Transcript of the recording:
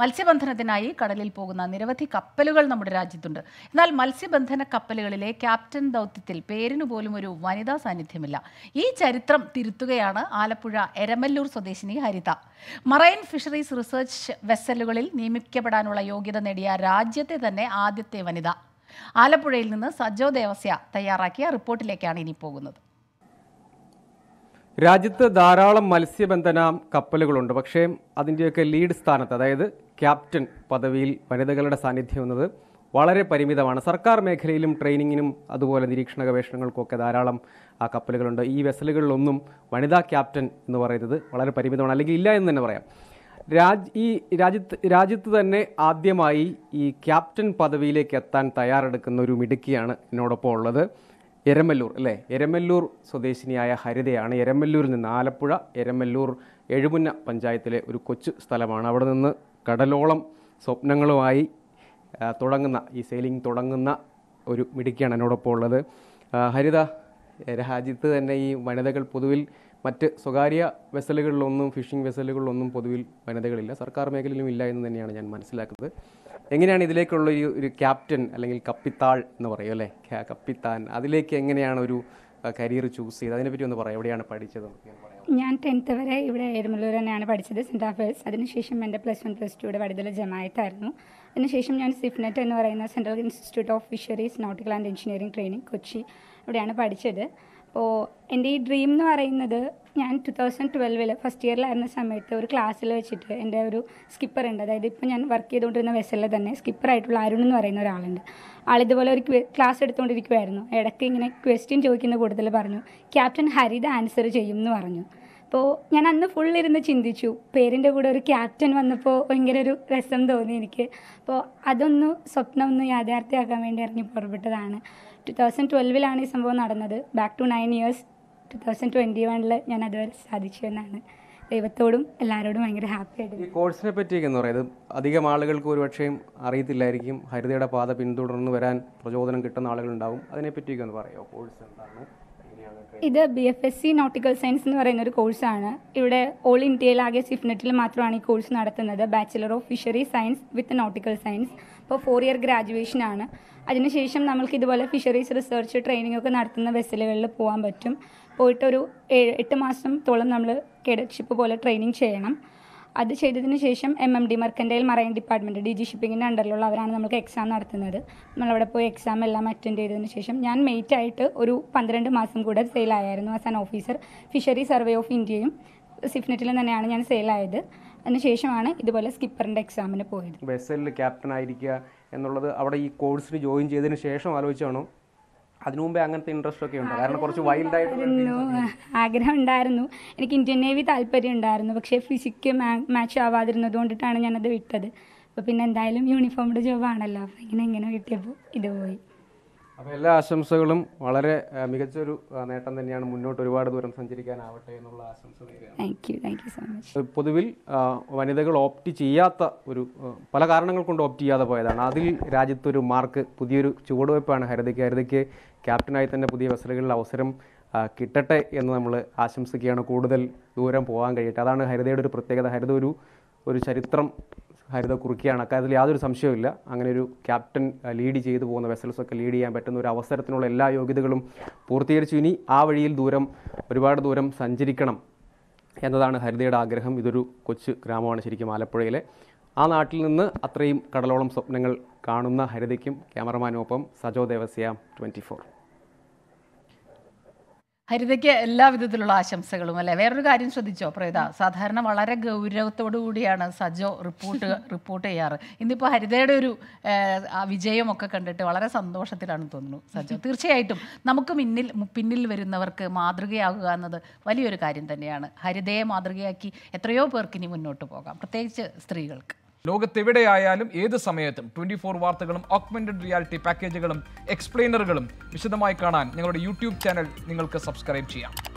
മത്സ്യബന്ധനത്തിനായി കടലിൽ പോകുന്ന നിരവധി കപ്പലുകൾ നമ്മുടെ രാജ്യത്തുണ്ട് എന്നാൽ മത്സ്യബന്ധന കപ്പലുകളിലെ ക്യാപ്റ്റൻ ദൗത്യത്തിൽ പേരിനു പോലും ഒരു വനിതാ സാന്നിധ്യമില്ല ഈ ചരിത്രം തിരുത്തുകയാണ് ആലപ്പുഴ എരമല്ലൂർ സ്വദേശിനി ഹരിത മറൈൻ ഫിഷറീസ് റിസർച്ച് വെസലുകളിൽ നിയമിക്കപ്പെടാനുള്ള യോഗ്യത നേടിയ രാജ്യത്തെ തന്നെ ആദ്യത്തെ വനിത ആലപ്പുഴയിൽ നിന്ന് സജോ ദേവസ്യ തയ്യാറാക്കിയ റിപ്പോർട്ടിലേക്കാണ് ഇനി പോകുന്നത് രാജ്യത്ത് ധാരാളം മത്സ്യബന്ധന കപ്പലുകളുണ്ട് പക്ഷേ അതിൻ്റെയൊക്കെ ലീഡ് സ്ഥാനത്ത് അതായത് ക്യാപ്റ്റൻ പദവിയിൽ വനിതകളുടെ സാന്നിധ്യം എന്നത് വളരെ പരിമിതമാണ് സർക്കാർ മേഖലയിലും ട്രെയിനിങ്ങിനും അതുപോലെ നിരീക്ഷണ ഗവേഷണങ്ങൾക്കൊക്കെ ധാരാളം ആ കപ്പലുകളുണ്ട് ഈ വെസലുകളിലൊന്നും വനിതാ ക്യാപ്റ്റൻ എന്ന് പറയുന്നത് വളരെ പരിമിതമാണ് അല്ലെങ്കിൽ ഇല്ല എന്ന് തന്നെ പറയാം രാജ് ഈ രാജ്യത്ത് രാജ്യത്ത് തന്നെ ആദ്യമായി ഈ ക്യാപ്റ്റൻ പദവിയിലേക്ക് എത്താൻ തയ്യാറെടുക്കുന്ന ഒരു മിടുക്കിയാണ് എന്നോടൊപ്പം ഉള്ളത് എരമല്ലൂർ അല്ലേ എരമല്ലൂർ സ്വദേശിനിയായ ഹരിതയാണ് എരമല്ലൂരിൽ നിന്ന് ആലപ്പുഴ എരമല്ലൂർ എഴുമുന്ന പഞ്ചായത്തിലെ ഒരു കൊച്ചു സ്ഥലമാണ് അവിടെ നിന്ന് കടലോളം സ്വപ്നങ്ങളുമായി തുടങ്ങുന്ന ഈ സെയിലിംഗ് തുടങ്ങുന്ന ഒരു മിടുക്കിയാണ് എന്നോടൊപ്പം ഉള്ളത് ഹരിത രാജ്യത്ത് തന്നെ ഈ വനിതകൾ പൊതുവിൽ മറ്റ് സ്വകാര്യ വെസലുകളിലൊന്നും ഫിഷിംഗ് വെസലുകളിലൊന്നും പൊതുവിൽ വനിതകളില്ല സർക്കാർ മേഖലയിലും ഇല്ല എന്ന് തന്നെയാണ് ഞാൻ മനസ്സിലാക്കുന്നത് എങ്ങനെയാണ് ഇതിലേക്കുള്ള ഒരു ഒരു ക്യാപ്റ്റൻ അല്ലെങ്കിൽ കപ്പിത്താൾ എന്ന് പറയും അല്ലേ കപ്പിത്താൻ അതിലേക്ക് എങ്ങനെയാണ് ഒരു കരിയർ ചൂസ് ചെയ്ത് അതിനെപ്പറ്റി ഒന്ന് പറയാം എവിടെയാണ് പഠിച്ചത് ഞാൻ ടെൻത്ത് വരെ ഇവിടെ എരുമലൂർ തന്നെയാണ് പഠിച്ചത് സെൻറ്റ് അതിനുശേഷം എൻ്റെ പ്ലസ് വൺ പ്ലസ് ഇവിടെ വടുതല ജമായത്തായിരുന്നു അതിനുശേഷം ഞാൻ സിഫ്നെറ്റ് എന്ന് പറയുന്ന central institute of fisheries nautical and engineering training Kochi ഇവിടെയാണ് പഠിച്ചത് അപ്പോൾ എൻ്റെ ഈ ഡ്രീം എന്ന് പറയുന്നത് ഞാൻ ടു തൗസൻഡ് ട്വൽവിൽ ഫസ്റ്റ് ഇയറിലായിരുന്ന സമയത്ത് ഒരു ക്ലാസ്സിൽ വെച്ചിട്ട് എൻ്റെ ഒരു സ്കിപ്പർ ഉണ്ട് അതായത് ഇപ്പം ഞാൻ വർക്ക് ചെയ്തുകൊണ്ടിരുന്ന വെസലിൽ തന്നെ സ്കിപ്പറായിട്ടുള്ള അരുൺ എന്ന് പറയുന്ന ഒരാളുണ്ട് ആളിതുപോലെ ഒരു ക്ലാസ് എടുത്തുകൊണ്ടിരിക്കുമായിരുന്നു ഇടയ്ക്ക് ഇങ്ങനെ ക്വസ്റ്റ്യൻ ചോദിക്കുന്ന കൂടുതൽ പറഞ്ഞു ക്യാപ്റ്റൻ ഹരിത ആൻസർ ചെയ്യും എന്ന് പറഞ്ഞു അപ്പോൾ ഞാൻ അന്ന് ഫുൾ ഇരുന്ന് ചിന്തിച്ചു പേരിൻ്റെ കൂടെ ഒരു ക്യാപ്റ്റൻ വന്നപ്പോൾ ഭയങ്കര ഒരു രസം തോന്നി എനിക്ക് അപ്പോൾ അതൊന്ന് സ്വപ്നം ഒന്ന് യാഥാർത്ഥ്യമാക്കാൻ വേണ്ടി ഇറങ്ങി പുറപ്പെട്ടതാണ് ടു തൗസൻഡ് ട്വൽവിലാണ് ഈ സംഭവം നടന്നത് back to nine years two thousand twenty വണ്ണിൽ ഞാൻ അതുവരെ സാധിച്ചു എന്നാണ് ദൈവത്തോടും എല്ലാവരോടും ഭയങ്കര ഹാപ്പി ആയിട്ട് ഈ കോഴ്സിനെ പറ്റിയൊക്കെ എന്ന് പറയുന്നത് അധികം ആളുകൾക്ക് ഒരുപക്ഷെയും അറിയത്തില്ലായിരിക്കും ഹരിതയുടെ പാത പിന്തുടർന്ന് വരാൻ പ്രചോദനം കിട്ടുന്ന ആളുകളുണ്ടാവും അതിനെപ്പറ്റിയൊക്കെ ഒന്ന് പറയുമോ കോഴ്സ് എന്താണ് ഇത് B F S C nautical science എന്ന് പറയുന്ന ഒരു കോഴ്സാണ് ഇവിടെ ഓൾ ഇന്ത്യയിൽ ആകെ സിഫ്നെറ്റിൽ മാത്രമാണ് ഈ കോഴ്സ് നടത്തുന്നത് bachelor of fishery science with nautical science ഇപ്പോൾ ഫോർ ഇയർ ഗ്രാജുവേഷൻ ആണ് അതിനുശേഷം നമ്മൾക്ക് ഇതുപോലെ ഫിഷറീസ് റിസർച്ച് ട്രെയിനിങ് ഒക്കെ നടത്തുന്ന വെസലുകളിൽ പോകാൻ പറ്റും പോയിട്ടൊരു എട്ട് മാസത്തോളം നമ്മൾ കേഡറ്റ്ഷിപ്പ് പോലെ ട്രെയിനിങ് ചെയ്യണം അത് ചെയ്തതിന് ശേഷം M M D mercantile marine department D G ഷിപ്പിങ്ങിൻ്റെ അണ്ടറിലുള്ള അവരാണ് നമുക്ക് എക്സാം നടത്തുന്നത് നമ്മളവിടെ പോയി എക്സാം എല്ലാം അറ്റൻഡ് ചെയ്തതിന് ശേഷം ഞാൻ മെയ്റ്റ് ആയിട്ട് ഒരു പന്ത്രണ്ട് മാസം കൂടെ സെയിലായിരുന്നു as an officer fishery survey of ഇന്ത്യയും സിഫ്നെറ്റിലും തന്നെയാണ് ഞാൻ സെയിലായത് അതിനുശേഷമാണ് ഇതുപോലെ സ്കിപ്പറിൻ്റെ എക്സാമിന് പോയത് വെസലിൽ ക്യാപ്റ്റൻ ആയിരിക്കുക എന്നുള്ളത് അവിടെ ഈ കോഴ്സിൽ ജോയിൻ ചെയ്തതിന് ശേഷം ആലോചിച്ചാണോ അതിനു മുമ്പേ അങ്ങനത്തെ ഇൻട്രസ്റ്റ് ഒക്കെ ഉണ്ടോ കാരണം കുറച്ച് വൈൽഡ് ആയിട്ട് ആഗ്രഹം ഉണ്ടായിരുന്നു എനിക്ക് ഇന്ത്യൻ നേവി താല്പര്യം ഉണ്ടായിരുന്നു പക്ഷേ ഫിസിക്ക് മാച്ച് ആവാതിരുന്നത് കൊണ്ടിട്ടാണ് ഞാനത് വിട്ടത് അപ്പോൾ പിന്നെ എന്തായാലും യൂണിഫോമിൻ്റെ ജോബാണല്ലോ അപ്പോൾ ഇങ്ങനെ എങ്ങനെ കിട്ടിയപ്പോൾ ഇത് പോയി അപ്പോൾ എല്ലാ ആശംസകളും വളരെ മികച്ചൊരു നേട്ടം തന്നെയാണ് മുന്നോട്ട് ഒരുപാട് ദൂരം സഞ്ചരിക്കാനാവട്ടെ എന്നുള്ള ആശംസ thank you thank you so much പൊതുവിൽ വനിതകൾ ഓപ്റ്റ് ചെയ്യാത്ത ഒരു പല കാരണങ്ങൾ കൊണ്ട് ഓപ്റ്റ് ചെയ്യാതെ പോയതാണ് അതിൽ രാജ്യത്തൊരു മാർക്ക് പുതിയൊരു ചുവടുവയ്പ്പാണ് ഹരിതയ്ക്ക് ഹരിതയ്ക്ക് ക്യാപ്റ്റനായി തന്നെ പുതിയ വസ്ത്രങ്ങളിൽ അവസരം കിട്ടട്ടെ എന്ന് നമ്മൾ ആശംസിക്കുകയാണ് കൂടുതൽ ദൂരം പോകാൻ കഴിയട്ടെ അതാണ് ഹരിതയുടെ ഒരു പ്രത്യേകത ഹരിത ഒരു ഒരു ചരിത്രം ഹരിത കുറുക്കിയാണ് അക്കാര്യത്തിൽ യാതൊരു സംശയവുമില്ല അങ്ങനെ ഒരു ക്യാപ്റ്റൻ ലീഡ് ചെയ്തു പോകുന്ന വെസൽസൊക്കെ ലീഡ് ചെയ്യാൻ പറ്റുന്ന ഒരു അവസരത്തിനുള്ള എല്ലാ യോഗ്യതകളും പൂർത്തീകരിച്ചു ഇനി ആ വഴിയിൽ ദൂരം ഒരുപാട് ദൂരം സഞ്ചരിക്കണം എന്നതാണ് ഹരിതയുടെ ആഗ്രഹം ഇതൊരു കൊച്ചു ഗ്രാമമാണ് ശരിക്കും ആലപ്പുഴയിലെ ആ നാട്ടിൽ നിന്ന് അത്രയും കടലോളം സ്വപ്നങ്ങൾ കാണുന്ന ഹരിതയ്ക്കും ക്യാമറമാനൊപ്പം സജോ ദേവസ്യ ട്വൻറ്റി ഹരിതയ്ക്ക് എല്ലാ വിധത്തിലുള്ള ആശംസകളും അല്ലെ വേറൊരു കാര്യം ശ്രദ്ധിച്ചോ പ്രേത സാധാരണ വളരെ ഗൗരവത്തോടു കൂടിയാണ് സജോ റിപ്പോർട്ട് റിപ്പോർട്ട് ചെയ്യാറ് ഇന്നിപ്പോൾ ഹരിതയുടെ ഒരു വിജയമൊക്കെ കണ്ടിട്ട് വളരെ സന്തോഷത്തിലാണ് തോന്നുന്നു സജോ തീർച്ചയായിട്ടും നമുക്ക് മുന്നിൽ പിന്നിൽ വരുന്നവർക്ക് മാതൃകയാകുക എന്നത് വലിയൊരു കാര്യം തന്നെയാണ് ഹരിതയെ മാതൃകയാക്കി എത്രയോ പേർക്ക് ഇനി മുന്നോട്ട് പോകാം പ്രത്യേകിച്ച് സ്ത്രീകൾക്ക് ലോകത്തെവിടെയായാലും ഏത് സമയത്തും ട്വൻറ്റി ഫോർ വാർത്തകളും ഓക്മെൻറ്റഡ് റിയാലിറ്റി പാക്കേജുകളും എക്സ്പ്ലെയിനറുകളും വിശദമായി കാണാൻ ഞങ്ങളുടെ യൂട്യൂബ് ചാനൽ നിങ്ങൾക്ക് സബ്സ്ക്രൈബ് ചെയ്യാം